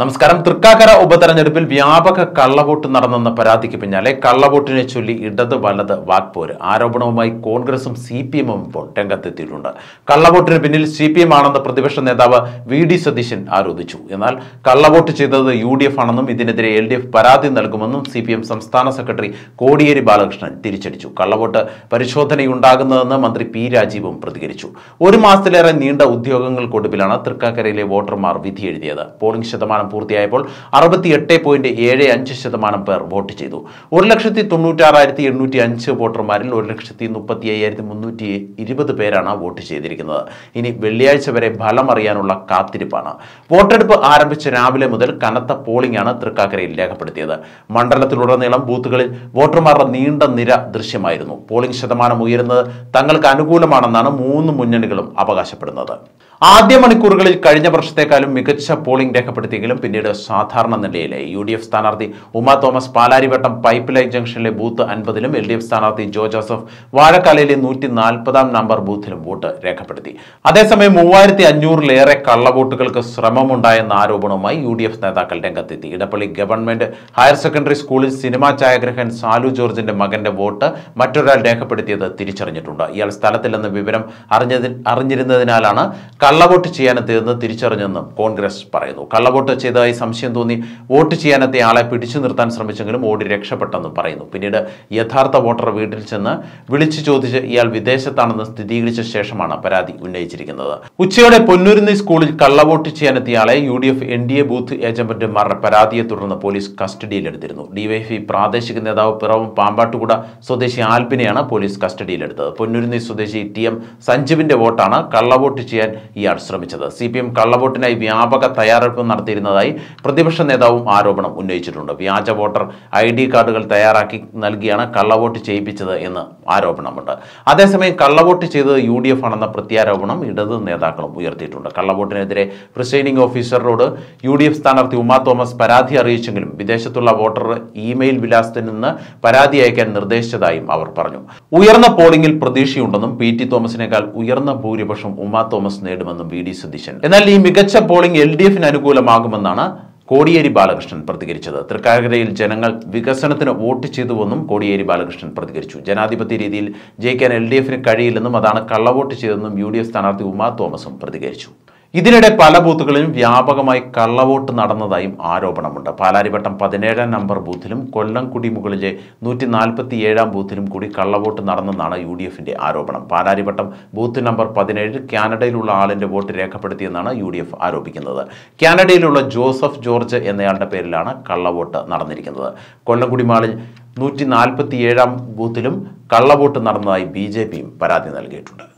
നമസ്കാരം തൃക്കാക്കര ഉപതെരഞ്ഞെടുപ്പിൽ വ്യാപക കള്ളവോട്ട് നടന്നെന്ന പരാതിക്ക് പിന്നാലെ കള്ളവോട്ടിനെ ചൊല്ലി ഇടത് വലത് വാക്പോര് ആരോപണവുമായി കോൺഗ്രസും സി പി എമ്മും ഇപ്പോൾ രംഗത്തെത്തിയിട്ടുണ്ട് കള്ളവോട്ടിന് പിന്നിൽ സി പി എം ആണെന്ന് പ്രതിപക്ഷ നേതാവ് വി ഡി സതീശൻ ആരോപിച്ചു എന്നാൽ കള്ളവോട്ട് ചെയ്തത് യു ഡി എഫ് ആണെന്നും ഇതിനെതിരെ എൽ ഡി എഫ് പരാതി നൽകുമെന്നും സി പി എം സംസ്ഥാന സെക്രട്ടറി കോടിയേരി ബാലകൃഷ്ണൻ തിരിച്ചടിച്ചു കള്ളവോട്ട് പരിശോധനയുണ്ടാകുന്നതെന്ന് മന്ത്രി പി രാജീവും പ്രതികരിച്ചു ഒരു മാസത്തിലേറെ നീണ്ട ഉദ്യോഗങ്ങൾക്കൊടുവിലാണ് തൃക്കാക്കരയിലെ വോട്ടർമാർ വിധിയെഴുതിയത് പോളിംഗ് ശതമാനം പ്രചാരണം പൂർത്തിയായപ്പോൾ അറുപത്തി എട്ട് പോയിന്റ് ഏഴ് അഞ്ച് ശതമാനം പേർ വോട്ട് ചെയ്തു ഒരു ലക്ഷത്തി തൊണ്ണൂറ്റാറായിരത്തി എണ്ണൂറ്റി അഞ്ച് വോട്ടർമാരിൽ ഒരു ലക്ഷത്തി മുപ്പത്തി അയ്യായിരത്തി മുന്നൂറ്റി ഇരുപത് പേരാണ് വോട്ട് ചെയ്തിരിക്കുന്നത് ഇനി വെള്ളിയാഴ്ച വരെ ഫലം അറിയാനുള്ള കാത്തിരിപ്പാണ് വോട്ടെടുപ്പ് ആരംഭിച്ച രാവിലെ മുതൽ കനത്ത പോളിംഗ് ആണ് തൃക്കാക്കരയിൽ രേഖപ്പെടുത്തിയത് മണ്ഡലത്തിലുടനീളം ബൂത്തുകളിൽ വോട്ടർമാരുടെ നീണ്ട നിര ദൃശ്യമായിരുന്നു പോളിംഗ് ശതമാനം ഉയരുന്നത് തങ്ങൾക്ക് അനുകൂലമാണെന്നാണ് മൂന്ന് മുന്നണികളും അവകാശപ്പെടുന്നത് ആദ്യ മണിക്കൂറുകളിൽ കഴിഞ്ഞ വർഷത്തെക്കാളും മികച്ച പോളിംഗ് രേഖപ്പെടുത്തിയെങ്കിലും പിന്നീട് സാധാരണ നിലയിലായി യു ഡി എഫ് സ്ഥാനാർത്ഥി ഉമ തോമസ് പാലാരിവട്ടം പൈപ്പ് ലൈൻ ജംഗ്ഷനിലെ ബൂത്ത് അൻപതിലും എൽ ഡി എഫ് സ്ഥാനാർത്ഥി ജോ ജോസഫ് വാഴക്കാലയിലെ നൂറ്റി നാൽപ്പതാം നമ്പർ ബൂത്തിലും വോട്ട് രേഖപ്പെടുത്തി അതേസമയം മൂവായിരത്തി അഞ്ഞൂറിലേറെ കള്ളവോട്ടുകൾക്ക് ശ്രമമുണ്ടായെന്ന ആരോപണവുമായി യു ഡി എഫ് നേതാക്കൾ രംഗത്തെത്തി ഇടപ്പള്ളി ഗവൺമെന്റ് ഹയർ സെക്കൻഡറി സ്കൂളിൽ സിനിമാ ഛായാഗ്രഹൻ സാലു ജോർജിന്റെ മകന്റെ വോട്ട് മറ്റൊരാൾ രേഖപ്പെടുത്തിയത് തിരിച്ചറിഞ്ഞിട്ടുണ്ട് ഇയാൾ സ്ഥലത്തില്ലെന്ന വിവരം അറിഞ്ഞതിൽ അറിഞ്ഞിരുന്നതിനാലാണ് കള്ളവോട്ട് ചെയ്യാനെത്തിയതെന്ന് തിരിച്ചറിഞ്ഞെന്നും കോൺഗ്രസ് പറയുന്നു കള്ളവോട്ട് ചെയ്തതായി സംശയം തോന്നി വോട്ട് ചെയ്യാനെത്തിയ ആളെ പിടിച്ചു നിർത്താൻ ശ്രമിച്ചെങ്കിലും ഓടി രക്ഷപ്പെട്ടെന്നും പറയുന്നു പിന്നീട് യഥാർത്ഥ വോട്ടർ വീട്ടിൽ ചെന്ന് വിളിച്ചു ചോദിച്ച് ഇയാൾ വിദേശത്താണെന്ന് സ്ഥിരീകരിച്ച ശേഷമാണ് പരാതി ഉന്നയിച്ചിരിക്കുന്നത് ഉച്ചയോടെ പൊന്നൂരുന്നി സ്കൂളിൽ കള്ളവോട്ട് ചെയ്യാനെത്തിയ ആളെ U D F N D A booth ഏജന്റുമാരുടെ പരാതിയെ തുടർന്ന് പോലീസ് കസ്റ്റഡിയിലെടുത്തിരുന്നു ഡിവൈഎഫ്ഐ പ്രാദേശിക നേതാവ് പിറവം പാമ്പാട്ടുകൂട സ്വദേശി ആൽപിനെയാണ് പോലീസ് കസ്റ്റഡിയിലെടുത്തത് പൊന്നൂരുന്നി സ്വദേശി ടി എം സഞ്ജീവിന്റെ വോട്ടാണ് കള്ളവോട്ട് ചെയ്യാൻ ഇയാൾ ശ്രമിച്ചത് സി പി എം കള്ളവോട്ടിനായി വ്യാപക തയ്യാറെടുപ്പ് നടത്തിയിരുന്നതായി പ്രതിപക്ഷ നേതാവും ആരോപണം ഉന്നയിച്ചിട്ടുണ്ട് വ്യാജ വോട്ടർ ഐ ഡി കാർഡുകൾ തയ്യാറാക്കി നൽകിയാണ് കള്ളവോട്ട് ചെയ്യിപ്പിച്ചത് എന്ന് ആരോപണമുണ്ട് അതേസമയം കള്ളവോട്ട് ചെയ്തത് യു ഡി എഫ് ആണെന്ന പ്രത്യാരോപണം ഇടത് നേതാക്കളും ഉയർത്തിയിട്ടുണ്ട് കള്ളവോട്ടിനെതിരെ പ്രിസൈഡിംഗ് ഓഫീസറോട് യു ഡി എഫ് സ്ഥാനാർത്ഥി ഉമാ തോമസ് പരാതി അറിയിച്ചെങ്കിലും വിദേശത്തുള്ള വോട്ടർ ഇമെയിൽ വിലാസത്തിൽ നിന്ന് പരാതി അയക്കാൻ നിർദ്ദേശിച്ചതായും അവർ പറഞ്ഞു ഉയർന്ന പോളിംഗിൽ പ്രതീക്ഷയുണ്ടെന്നും പി ടി തോമസിനേക്കാൾ ഉയർന്ന ഭൂരിപക്ഷം ഉമാ തോമസ് നേടുമെന്നും ഉണ്ടാകുമെന്നും വി ഡി സതീശൻ എന്നാൽ ഈ മികച്ച പോളിംഗ് എൽ ഡി എഫിന് അനുകൂലമാകുമെന്നാണ് കോടിയേരി ബാലകൃഷ്ണൻ പ്രതികരിച്ചത് തൃക്കാക്കരയിൽ ജനങ്ങൾ വികസനത്തിന് വോട്ട് ചെയ്തുവെന്നും കോടിയേരി ബാലകൃഷ്ണൻ പ്രതികരിച്ചു ജനാധിപത്യ രീതിയിൽ ജയിക്കാൻ എൽ ഡി എഫിന് കഴിയില്ലെന്നും അതാണ് കള്ളവോട്ട് ചെയ്തതെന്നും യു ഡി എഫ് സ്ഥാനാർത്ഥി ഉമാ തോമസും പ്രതികരിച്ചു ഇതിനിടെ പല ബൂത്തുകളിലും വ്യാപകമായി കള്ളവോട്ട് നടന്നതായും ആരോപണമുണ്ട് പാലാരിവട്ടം പതിനേഴാം നമ്പർ ബൂത്തിലും കൊല്ലംകുടി മുകളിലെ നൂറ്റി നാൽപ്പത്തി ഏഴാം ബൂത്തിലും കൂടി കള്ളവോട്ട് നടന്നെന്നാണ് യു ഡി എഫിന്റെ ആരോപണം പാലാരിവട്ടം ബൂത്ത് നമ്പർ പതിനേഴ് കാനഡയിലുള്ള ആളിന്റെ വോട്ട് രേഖപ്പെടുത്തിയെന്നാണ് യു ഡി എഫ് ആരോപിക്കുന്നത് കാനഡയിലുള്ള ജോസഫ് ജോർജ് എന്നയാളുടെ പേരിലാണ് കള്ളവോട്ട് നടന്നിരിക്കുന്നത് കൊല്ലംകുടി മാളിൽ നൂറ്റി നാൽപ്പത്തി ഏഴാം ബൂത്തിലും കള്ളവോട്ട് നടന്നതായി ബി ജെ പിയും പരാതി നൽകിയിട്ടുണ്ട്